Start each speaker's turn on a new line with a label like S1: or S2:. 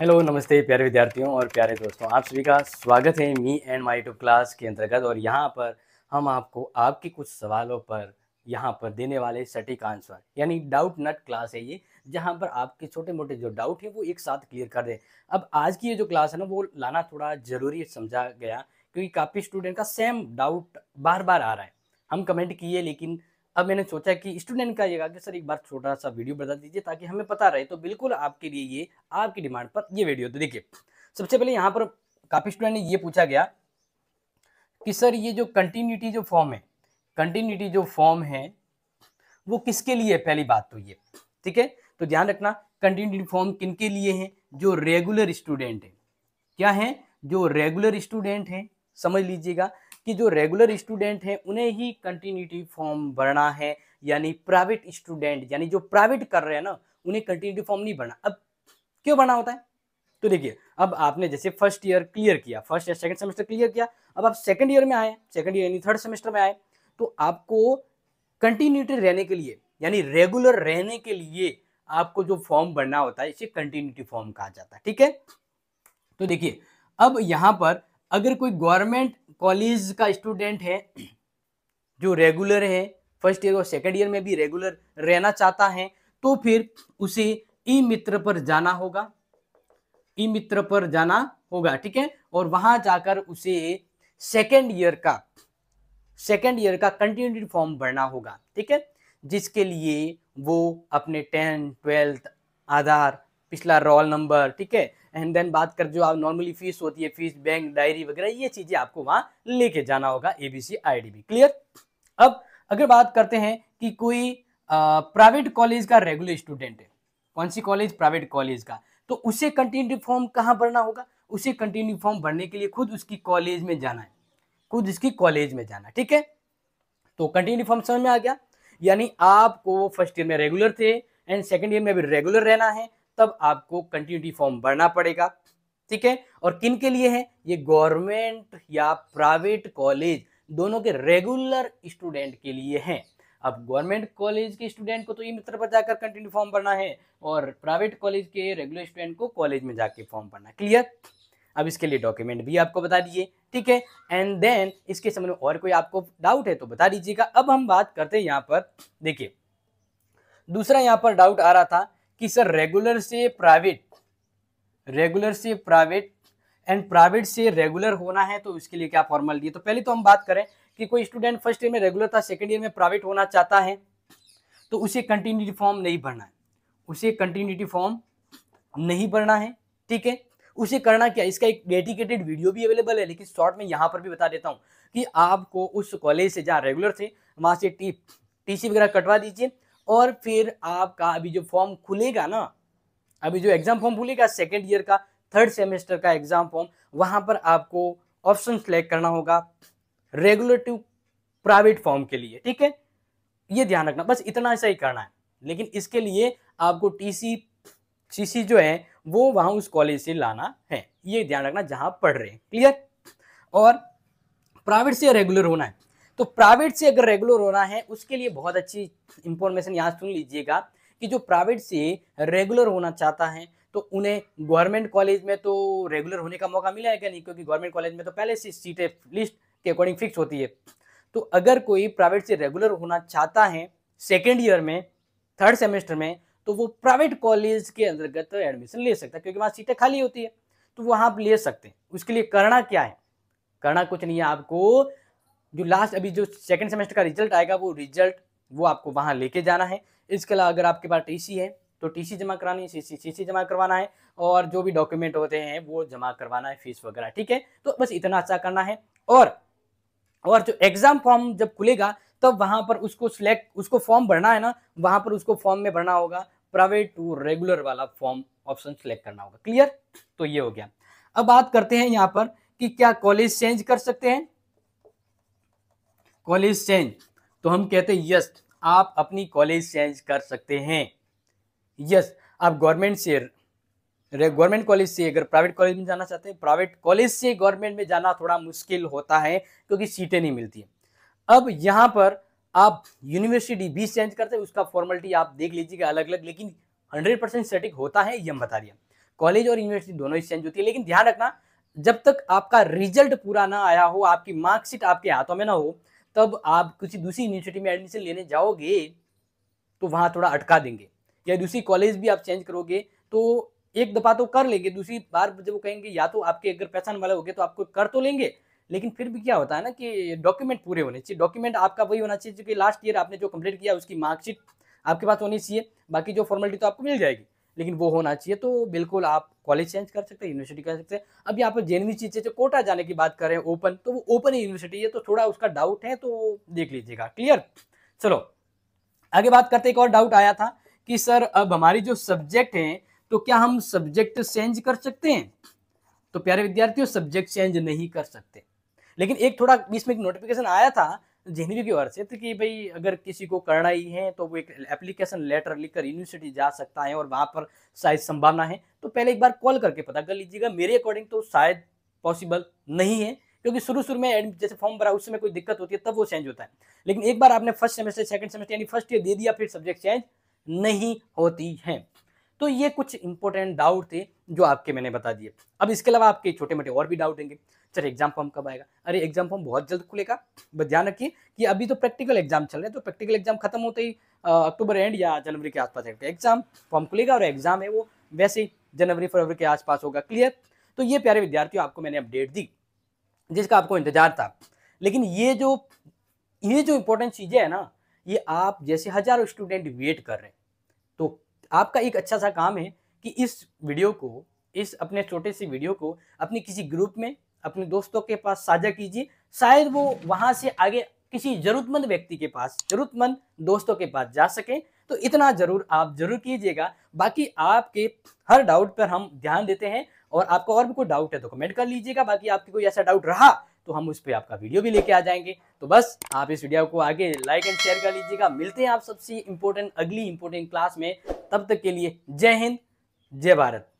S1: hello नमस्ते प्यारे विद्यार्थियों और प्यारे दोस्तों आप सभी का स्वागत है me and my two class के अंतर्गत और यहाँ पर हम आपको आपके कुछ सवालों पर यहाँ पर देने वाले सटीक आंसर यानी डाउट नट क्लास है ये जहाँ पर आपके छोटे मोटे जो डाउट है वो एक साथ क्लियर कर दें अब आज की ये जो क्लास है ना वो लाना थोड़ा ज़रूरी समझा गया क्योंकि काफ़ी स्टूडेंट का सेम डाउट बार बार आ रहा है हम कमेंट किए लेकिन अब मैंने सोचा कि स्टूडेंट का ये कहा कि सर एक बार छोटा सा वीडियो बता दीजिए ताकि हमें पता रहे तो बिल्कुल आपके लिए ये आपकी डिमांड पर ये वीडियो तो देखिए सबसे पहले यहाँ पर काफ़ी स्टूडेंट ने ये पूछा गया कि सर ये जो कंटिन्यूटी जो फॉर्म है कंटिन्यूटी जो फॉर्म है वो किसके लिए है पहली बात तो ये ठीक है तो ध्यान रखना कंटिन्यूटी फॉर्म किनके लिए है जो रेगुलर स्टूडेंट है क्या है जो रेगुलर स्टूडेंट है समझ लीजिएगा कि जो रेगुलर स्टूडेंट हैं उन्हें ही कंटिन्यूटी फॉर्म भरना है यानी प्राइवेट स्टूडेंट यानी जो प्राइवेट कर रहे हैं ना उन्हें कंटिन्यूटी फॉर्म नहीं भरना अब क्यों भरना होता है तो देखिए अब आपने जैसे फर्स्ट ईयर क्लियर किया फर्स्ट या सेकंड सेमेस्टर क्लियर किया अब आप सेकंड ईयर में आए सेकंड ईयर यानी थर्ड सेमेस्टर में आए तो आपको कंटिन्यूटी रहने के लिए यानी रेगुलर रहने के लिए आपको जो फॉर्म भरना होता है इसे कंटिन्यूटी फॉर्म कहा जाता है ठीक है तो देखिए अब यहां पर अगर कोई गवर्नमेंट कॉलेज का स्टूडेंट है जो रेगुलर है फर्स्ट ईयर और सेकेंड ईयर में भी रेगुलर रहना चाहता है तो फिर उसे ई मित्र पर जाना होगा ई मित्र पर जाना होगा ठीक है और वहां जाकर उसे सेकेंड ईयर का सेकेंड ईयर का कंटिन्यूटी फॉर्म भरना होगा ठीक है जिसके लिए वो अपने टेंथ ट्वेल्थ आधार पिछला रोल नंबर ठीक है एंड देन बात कर जो आप नॉर्मली फीस होती है फीस बैंक डायरी वगैरह ये चीज़ें आपको वहां लेके जाना होगा A B C I D clear अब अगर बात करते हैं कि कोई प्राइवेट कॉलेज का रेगुलर स्टूडेंट है कौन सी कॉलेज प्राइवेट कॉलेज का तो उसे कंटिन्यू फॉर्म कहाँ भरना होगा उसे कंटिन्यू फॉर्म भरने के लिए खुद उसकी कॉलेज में जाना है खुद उसकी कॉलेज में जाना ठीक है तो कंटिन्यू फॉर्म समझ में आ गया यानी आपको फर्स्ट ईयर में रेगुलर थे एंड सेकेंड ईयर में भी रेगुलर रहना है तब आपको कंटिन्यूटी फॉर्म भरना पड़ेगा ठीक है और किन के लिए है ये गवर्नमेंट या प्राइवेट कॉलेज दोनों के रेगुलर स्टूडेंट के लिए है अब गवर्नमेंट कॉलेज के स्टूडेंट को तो ई मित्र पर जाकर कंटिन्यू फॉर्म भरना है और प्राइवेट कॉलेज के रेगुलर स्टूडेंट को कॉलेज में जाके फॉर्म भरना क्लियर अब इसके लिए डॉक्यूमेंट भी आपको बता दीजिए ठीक है एंड देन इसके संबंध में और कोई आपको डाउट है तो बता दीजिएगा अब हम बात करते हैं यहाँ पर देखिए दूसरा यहाँ पर डाउट आ रहा था कि सर रेगुलर से प्राइवेट रेगुलर से प्राइवेट एंड प्राइवेट से रेगुलर होना है तो उसके लिए क्या फॉर्मल दिए तो पहले तो हम बात करें कि कोई स्टूडेंट फर्स्ट ईयर में रेगुलर था सेकेंड ईयर में प्राइवेट होना चाहता है तो उसे कंटिन्यूटी फॉर्म नहीं भरना है उसे कंटिन्यूटी फॉर्म नहीं भरना है ठीक है उसे करना क्या इसका एक डेडिकेटेड वीडियो भी अवेलेबल है लेकिन शॉर्ट में यहाँ पर भी बता देता हूँ कि आपको उस कॉलेज से जहाँ रेगुलर थे वहाँ से टी टी वगैरह कटवा दीजिए और फिर आपका अभी जो फॉर्म खुलेगा ना अभी जो एग्जाम फॉर्म खुलेगा सेकेंड ईयर का थर्ड सेमेस्टर का एग्जाम फॉर्म वहां पर आपको ऑप्शन सेलेक्ट करना होगा रेगुलेटिव प्राइवेट फॉर्म के लिए ठीक है ये ध्यान रखना बस इतना ऐसा ही करना है लेकिन इसके लिए आपको टीसी सीसी जो है वो वहाँ उस कॉलेज से लाना है ये ध्यान रखना जहाँ पढ़ रहे हैं क्लियर और प्राइवेट से रेगुलर होना है तो प्राइवेट से अगर रेगुलर होना है उसके लिए बहुत अच्छी इंफॉर्मेशन यहाँ सुन लीजिएगा कि जो प्राइवेट से रेगुलर होना चाहता है तो उन्हें गवर्नमेंट कॉलेज में तो रेगुलर होने का मौका मिला है क्या नहीं क्योंकि गवर्नमेंट कॉलेज में तो पहले से सीटें लिस्ट के अकॉर्डिंग फिक्स होती है तो अगर कोई प्राइवेट से रेगुलर होना चाहता है सेकेंड ईयर में थर्ड सेमेस्टर में तो वो प्राइवेट कॉलेज के अंतर्गत एडमिशन ले सकता है क्योंकि वहाँ सीटें खाली होती है तो वहाँ आप ले सकते हैं उसके लिए करना क्या है करना कुछ नहीं है आपको जो लास्ट अभी जो सेकेंड सेमेस्टर का रिजल्ट आएगा वो रिजल्ट वो आपको वहाँ लेके जाना है इसके अलावा अगर आपके पास टी है तो टी जमा करानी है सी सी सी जमा करवाना है और जो भी डॉक्यूमेंट होते हैं वो जमा करवाना है फीस वगैरह ठीक है तो बस इतना अच्छा करना है और और जो एग्जाम फॉर्म जब खुलेगा तब वहाँ पर उसको सिलेक्ट उसको फॉर्म भरना है ना वहाँ पर उसको फॉर्म में भरना होगा प्राइवेट टू रेगुलर वाला फॉर्म ऑप्शन सिलेक्ट करना होगा क्लियर तो ये हो गया अब बात करते हैं यहाँ पर कि क्या कॉलेज चेंज कर सकते हैं कॉलेज चेंज तो हम कहते हैं यस आप अपनी कॉलेज चेंज कर सकते हैं यस आप गवर्नमेंट से गवर्नमेंट कॉलेज से अगर प्राइवेट कॉलेज में जाना चाहते हैं प्राइवेट कॉलेज से गवर्नमेंट में जाना थोड़ा मुश्किल होता है क्योंकि सीटें नहीं मिलती है अब यहाँ पर आप यूनिवर्सिटी भी चेंज करते हैं उसका फॉर्मेलिटी आप देख लीजिएगा अलग अलग लेकिन हंड्रेड परसेंट सेटिक होता है ये हम बता दिया कॉलेज और यूनिवर्सिटी दोनों ही चेंज होती है लेकिन ध्यान रखना जब तक आपका रिजल्ट पूरा ना आया हो आपकी मार्कशीट आपके हाथों में ना हो तब आप किसी दूसरी यूनिवर्सिटी में एडमिशन लेने जाओगे तो वहाँ थोड़ा अटका देंगे या दूसरी कॉलेज भी आप चेंज करोगे तो एक दफ़ा तो कर लेंगे दूसरी बार जब वो कहेंगे या तो आपके अगर पहचान वाले हो गए तो आपको कर तो लेंगे लेकिन फिर भी क्या होता है ना कि डॉक्यूमेंट पूरे होने चाहिए डॉक्यूमेंट आपका वही होना चाहिए जो कि लास्ट ईयर आपने जो कंप्लीट किया उसकी मार्कशीट आपके पास होनी चाहिए बाकी जो फॉर्मेलिटी तो आपको मिल जाएगी लेकिन वो होना चाहिए तो बिल्कुल आप कॉलेज चेंज कर सकते हैं यूनिवर्सिटी कर सकते हैं अब यहाँ पर जेनवी चीज़ें जो कोटा जाने की बात करें ओपन तो वो ओपन ही यूनिवर्सिटी है तो थोड़ा उसका डाउट है तो देख लीजिएगा क्लियर चलो आगे बात करते एक और डाउट आया था कि सर अब हमारी जो सब्जेक्ट है तो क्या हम सब्जेक्ट चेंज कर सकते हैं तो प्यारे विद्यार्थियों सब्जेक्ट चेंज नहीं कर सकते लेकिन एक थोड़ा बीच में एक नोटिफिकेशन आया था जेनवी की ओर से तो कि भाई अगर किसी को करना ही है तो वो एक एप्लीकेशन लेटर लिखकर यूनिवर्सिटी जा सकता है और वहाँ पर शायद संभावना है तो पहले एक बार कॉल करके पता कर लीजिएगा मेरे अकॉर्डिंग तो शायद पॉसिबल नहीं है क्योंकि शुरू शुरू में जैसे फॉर्म भरा उस समय कोई दिक्कत होती है तब वो चेंज होता है लेकिन एक बार आपने फर्स्ट सेमेस्टर सेकंड सेमेस्टर यानी फर्स्ट ईयर दे दिया फिर सब्जेक्ट चेंज नहीं होती है तो ये कुछ इंपॉर्टेंट डाउट थे जो आपके मैंने बता दिए अब इसके अलावा आपके छोटे मोटे और भी डाउट होंगे सर एग्जाम फॉर्म कब आएगा अरे एग्जाम फॉर्म बहुत जल्द खुलेगा बस ध्यान रखिए कि अभी तो प्रैक्टिकल एग्जाम चल रहे हैं तो प्रैक्टिकल एग्जाम खत्म होते ही अक्टूबर एंड या जनवरी के आसपास एग्जाम फॉर्म खुलेगा और एग्जाम है वो वैसे ही जनवरी फरवरी के आसपास होगा क्लियर तो ये प्यारे विद्यार्थियों आपको मैंने अपडेट दी जिसका आपको इंतजार था लेकिन ये जो ये जो इंपॉर्टेंट चीज़ें है ना ये आप जैसे हजारों स्टूडेंट वेट कर रहे हैं तो आपका एक अच्छा सा काम है कि इस वीडियो को इस अपने छोटे से वीडियो को अपने किसी ग्रुप में अपने दोस्तों के पास साझा कीजिए शायद वो वहां से आगे किसी जरूरतमंद व्यक्ति के पास जरूरतमंद दोस्तों के पास जा सके तो इतना जरूर आप जरूर कीजिएगा बाकी आपके हर डाउट पर हम ध्यान देते हैं और आपको और भी कोई डाउट है तो कमेंट कर लीजिएगा बाकी आपकी कोई ऐसा डाउट रहा तो हम उस पर आपका वीडियो भी लेके आ जाएंगे तो बस आप इस वीडियो को आगे लाइक एंड शेयर कर लीजिएगा मिलते हैं आप सबसे इंपोर्टेंट अगली इंपोर्टेंट क्लास में तब तक के लिए जय हिंद जय भारत